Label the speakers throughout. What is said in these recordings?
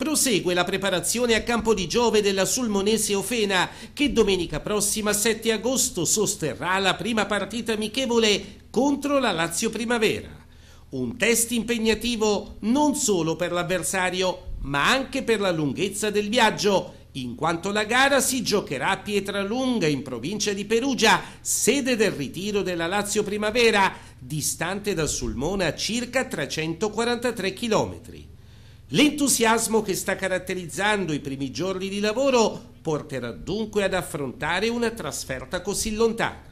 Speaker 1: Prosegue la preparazione a Campo di Giove della Sulmonese Ofena che domenica prossima 7 agosto sosterrà la prima partita amichevole contro la Lazio Primavera. Un test impegnativo non solo per l'avversario ma anche per la lunghezza del viaggio in quanto la gara si giocherà a Pietralunga in provincia di Perugia, sede del ritiro della Lazio Primavera, distante da Sulmona circa 343 chilometri. L'entusiasmo che sta caratterizzando i primi giorni di lavoro porterà dunque ad affrontare una trasferta così lontana.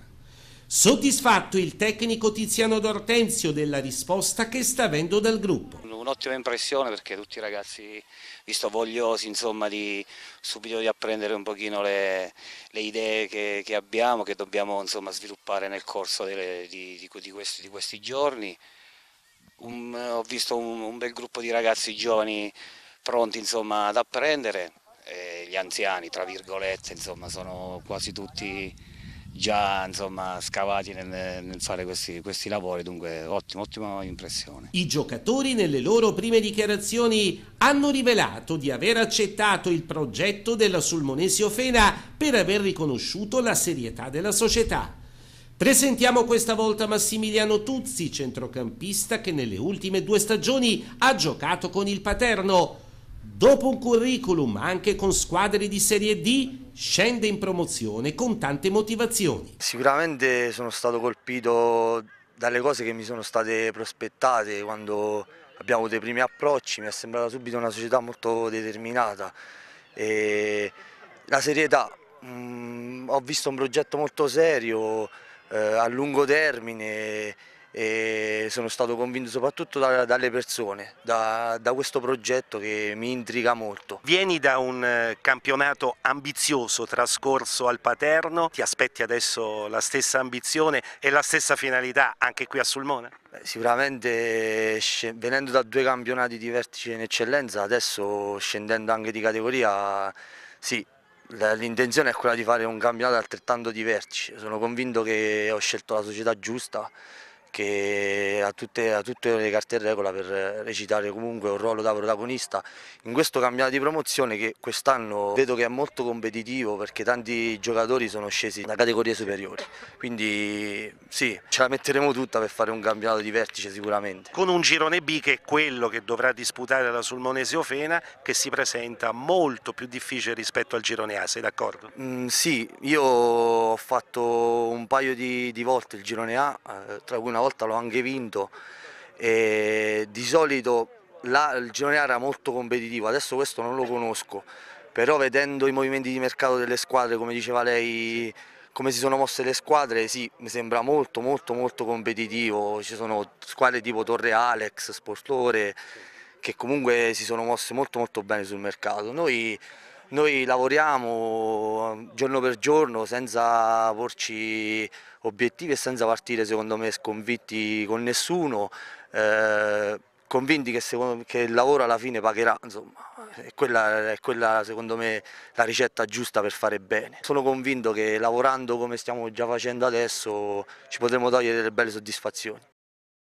Speaker 1: Soddisfatto il tecnico Tiziano D'Ortenzio della risposta che sta avendo dal gruppo. Un'ottima impressione perché tutti
Speaker 2: i ragazzi, visto vogliosi insomma, di subito di apprendere un pochino le, le idee che, che, abbiamo, che dobbiamo insomma, sviluppare nel corso delle, di, di, di, questi, di questi giorni un, ho visto un, un, bel gruppo di ragazzi giovani pronti insomma, ad apprendere, e gli anziani tra virgolette insomma, sono quasi tutti già insomma, scavati nel, nel fare questi, questi, lavori, dunque ottima, ottima impressione.
Speaker 1: I giocatori nelle loro prime dichiarazioni hanno rivelato di aver accettato il progetto della Sulmonesio Fena per aver riconosciuto la serietà della società. Presentiamo questa volta Massimiliano Tuzzi, centrocampista che nelle ultime due stagioni ha giocato con il Paterno. Dopo un curriculum anche con squadre di Serie D, scende in promozione con tante motivazioni.
Speaker 3: Sicuramente sono stato colpito dalle cose che mi sono state prospettate quando abbiamo avuto i primi approcci, mi è sembrata subito una società molto determinata. E la serietà, mh, mm, ho visto un progetto molto serio, eh, a lungo termine e sono stato convinto soprattutto da, dalle persone, da, da, questo progetto
Speaker 4: che mi intriga molto. Vieni da un eh, campionato ambizioso trascorso al Paterno, ti aspetti adesso la stessa ambizione e la stessa finalità anche qui a Sulmona? Beh, sicuramente venendo da due campionati di vertice in
Speaker 3: eccellenza, adesso scendendo anche di categoria, sì, L'intenzione è quella di fare un campionato altrettanto di vertice, sono convinto che ho scelto la società giusta che ha tutte, ha tutte le carte in regola per recitare comunque un ruolo da protagonista in questo campionato di promozione che quest'anno vedo che è molto competitivo perché tanti giocatori sono scesi da categorie superiori, quindi sì, ce la metteremo tutta
Speaker 4: per fare un campionato di vertice sicuramente. Con un girone B che è quello che dovrà disputare la Sulmonese Ofena che si presenta molto più difficile rispetto al girone A, sei d'accordo?
Speaker 3: Mm, sì, io ho fatto un paio di, di volte il girone A, eh, tra cui una volta volta l'ho anche vinto, e di solito là il girone era molto competitivo, adesso questo non lo conosco, però vedendo i movimenti di mercato delle squadre, come diceva lei, come si sono mosse le squadre, sì, mi sembra molto molto molto competitivo, ci sono squadre tipo Torre Alex, Sportore, che comunque si sono mosse molto molto bene sul mercato. Noi noi lavoriamo eh, giorno per giorno senza porci obiettivi e senza partire secondo me sconvitti con nessuno, eh, convinti che, secondo, che, il lavoro alla fine pagherà, insomma, è quella, è quella secondo me la ricetta giusta per fare bene. Sono convinto che lavorando come stiamo già facendo adesso ci potremo togliere delle belle soddisfazioni.